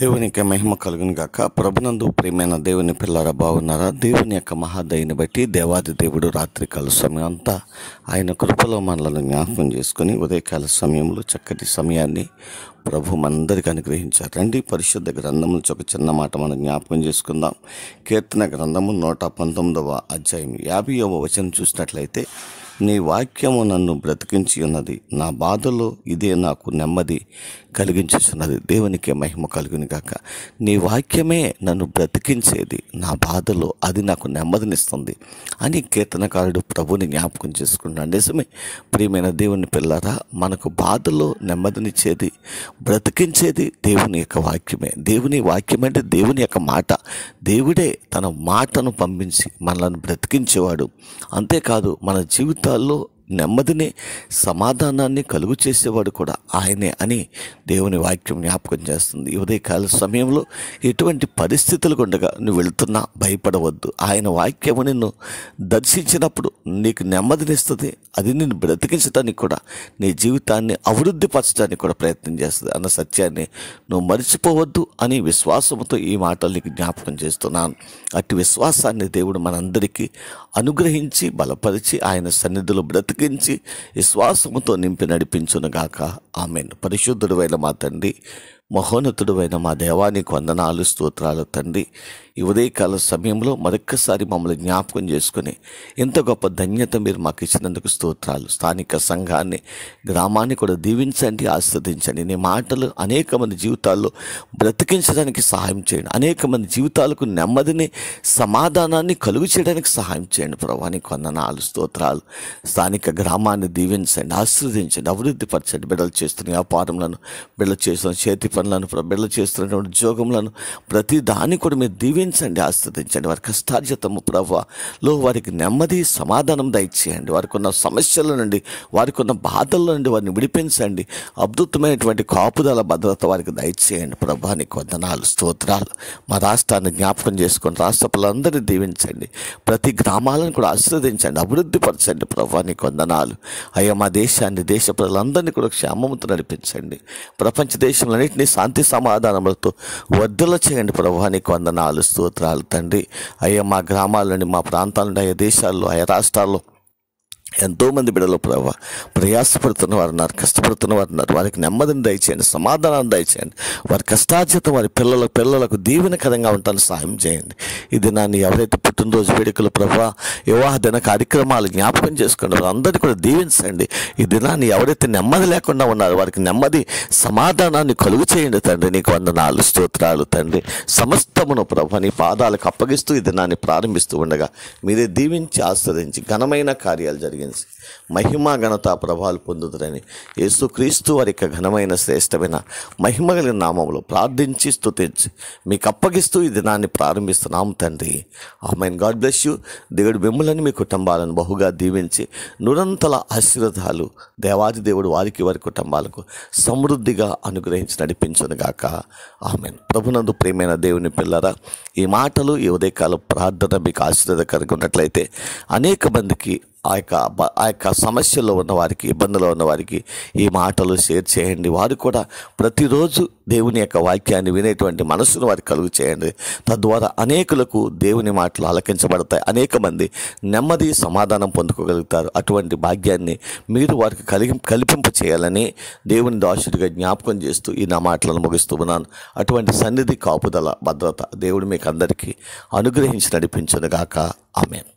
దేవునికి మహిమ కలుగును గాక ప్రభునందు ప్రేమైన దేవుని పిల్లరా బాగున్నారా దేవుని యొక్క మహాదయని బట్టి దేవాది దేవుడు రాత్రికాల సమయం అంతా ఆయన కృపలో మనలను జ్ఞాపకం చేసుకుని ఉదయకాల సమయంలో చక్కటి సమయాన్ని ప్రభు మనందరికీ అనుగ్రహించారు రండి పరిశుద్ధ గ్రంథములు ఒక చిన్న మాట మనం జ్ఞాపకం చేసుకుందాం కీర్తన గ్రంథము నూట పంతొమ్మిదవ అధ్యాయం యాభైవ వచనం చూసినట్లయితే నీ వాక్యము నన్ను బ్రతికించి ఉన్నది నా బాధలో ఇదే నాకు నెమ్మది కలిగించుచున్నది దేవునికి మహిమ కలుగుని గాక నీ వాక్యమే నన్ను బ్రతికించేది నా బాధలో అది నాకు నెమ్మదినిస్తుంది అని కీర్తనకారుడు ప్రభుని జ్ఞాపకం చేసుకున్నాడు నిజమే ప్రియమైన దేవుని పిల్లరా మనకు బాధలో నెమ్మదినిచ్చేది బ్రతికించేది దేవుని యొక్క వాక్యమే దేవుని వాక్యం అంటే దేవుని యొక్క మాట దేవుడే తన మాటను పంపించి మనల్ని బ్రతికించేవాడు అంతేకాదు మన జీవితం 大佬。నెమ్మదిని సమాధానాన్ని కలుగు చేసేవాడు కూడా ఆయనే అని దేవుని వాక్యం జ్ఞాపకం చేస్తుంది ఉదయకాల సమయంలో ఎటువంటి పరిస్థితులు ఉండగా నువ్వు వెళుతున్నా భయపడవద్దు ఆయన వాక్యము నిన్ను దర్శించినప్పుడు నీకు నెమ్మదినిస్తుంది అది నిన్ను బ్రతికించడానికి కూడా నీ జీవితాన్ని అభివృద్ధిపరచడానికి కూడా ప్రయత్నం చేస్తుంది అన్న సత్యాన్ని నువ్వు మర్చిపోవద్దు అని విశ్వాసంతో ఈ మాటలు నీకు జ్ఞాపకం చేస్తున్నాను అటు విశ్వాసాన్ని దేవుడు మనందరికీ అనుగ్రహించి బలపరిచి ఆయన సన్నిధిలో బ్రతికి బ్రతికించి విశ్వాసముతో నింపి నడిపించునుగాక ఆమెను పరిశుద్ధుడు మా తండ్రి మహోన్నతుడు మా దేవానికి వందనాలు స్తోత్రాలు తండ్రి ఈ ఉదయకాల సమయంలో మరొక్కసారి మమ్మల్ని జ్ఞాపకం చేసుకుని ఇంత గొప్ప ధన్యత మీరు మాకు ఇచ్చినందుకు స్తోత్రాలు స్థానిక సంఘాన్ని గ్రామాన్ని కూడా దీవించండి ఆస్వాదించండి నీ మాటలు అనేక మంది జీవితాల్లో బ్రతికించడానికి సహాయం చేయండి అనేక మంది జీవితాలకు నెమ్మదిని సమాధానాన్ని కలుగు చేయడానికి సహాయం చేయండి ప్రభావానికి కొందనాలు స్తోత్రాలు స్థానిక గ్రామాన్ని దీవించండి ఆస్వాదించండి అభివృద్ధిపరచండి బిడ్డలు చేస్తున్న వ్యాపారంలను బిడ్డలు చేస్తున్న చేతి పనులను బిడ్డలు చేస్తున్నటువంటి ఉద్యోగంలను ప్రతి దాన్ని కూడా మీరు దీవించండి దీవించండి ఆస్వాదించండి వారికి అష్టార్యతము ప్రభలో వారికి నెమ్మది సమాధానం దయచేయండి వారికి ఉన్న సమస్యల నుండి వారికి ఉన్న బాధల నుండి వారిని విడిపించండి అద్భుతమైనటువంటి కాపుదల భద్రత వారికి దయచేయండి ప్రభాని వందనాలు స్తోత్రాలు మా రాష్ట్రాన్ని జ్ఞాపకం చేసుకొని రాష్ట్ర పిల్లలందరినీ దీవించండి ప్రతి గ్రామాలను కూడా ఆస్వాదించండి అభివృద్ధి పరచండి ప్రభాని వందనాలు అయ్యా మా దేశాన్ని దేశ ప్రజలందరినీ కూడా క్షేమంతో నడిపించండి ప్రపంచ దేశంలో అన్నింటినీ శాంతి సమాధానములతో వర్ధల చేయండి ప్రభానికి వందనాలు స్తోత్రాలు తండ్రి అయ్యా మా గ్రామాల్లోని మా ప్రాంతాల్లో అయ్యా దేశాల్లో ఆయా రాష్ట్రాల్లో ఎంతోమంది బిడలు ప్రభావ ప్రయాసపడుతున్న వారు ఉన్నారు కష్టపడుతున్న వారు ఉన్నారు వారికి నెమ్మదిని దయచేయండి సమాధానాన్ని దయచేయండి వారి కష్టార్జితం వారి పిల్లల పిల్లలకు దీవెనకరంగా ఉంటాను సహాయం చేయండి ఇది నాన్ని ఎవరైతే పుట్టినరోజు వేడుకలు ప్రభా వివాహ దిన కార్యక్రమాలు జ్ఞాపకం చేసుకోండి అందరికీ కూడా దీవించండి ఈ దినాన్ని ఎవరైతే నెమ్మది లేకుండా ఉన్నారో వారికి నెమ్మది సమాధానాన్ని కలుగు చేయండి తండ్రి నీకు వందనాలు స్తోత్రాలు తండ్రి సమస్తమును ప్రభా నీ పాదాలకు అప్పగిస్తూ ఈ దినాన్ని ప్రారంభిస్తూ ఉండగా మీరే దీవించి ఆస్వాదించి ఘనమైన కార్యాలు జరిగి కలిగింది మహిమ ఘనత ప్రభావాలు పొందుతురని యేసుక్రీస్తు వారి యొక్క ఘనమైన శ్రేష్టమైన మహిమ కలిగిన నామంలో ప్రార్థించి స్థుతించి మీకు అప్పగిస్తూ ఈ దినాన్ని ప్రారంభిస్తున్నాం తండ్రి ఆమెన్ గాడ్ బ్లెస్ యూ దేవుడు మిమ్మల్ని మీ కుటుంబాలను బహుగా దీవించి నురంతల ఆశీర్వాదాలు దేవాది దేవుడు వారికి వారి కుటుంబాలకు సమృద్ధిగా అనుగ్రహించి నడిపించను గాక ఆమెన్ ప్రభునందు ప్రేమైన దేవుని పిల్లరా ఈ మాటలు ఈ ఉదయకాల ప్రార్థన మీకు ఆశీర్వాదకరంగా ఉన్నట్లయితే అనేక మందికి ఆ యొక్క ఆ యొక్క సమస్యల్లో ఉన్నవారికి ఇబ్బందులో ఉన్నవారికి ఈ మాటలు షేర్ చేయండి వారు కూడా ప్రతిరోజు దేవుని యొక్క వాక్యాన్ని వినేటువంటి మనసును వారికి కలుగు చేయండి తద్వారా అనేకులకు దేవుని మాటలు ఆలకించబడతాయి అనేక మంది నెమ్మది సమాధానం పొందుకోగలుగుతారు అటువంటి భాగ్యాన్ని మీరు వారికి కలిగి కల్పింప చేయాలని దేవుని దాసుడిగా జ్ఞాపకం చేస్తూ ఈ నా మాటలను ముగిస్తూ ఉన్నాను అటువంటి సన్నిధి కాపుదల భద్రత దేవుడు మీకు అందరికీ అనుగ్రహించి నడిపించను గాక ఆమెను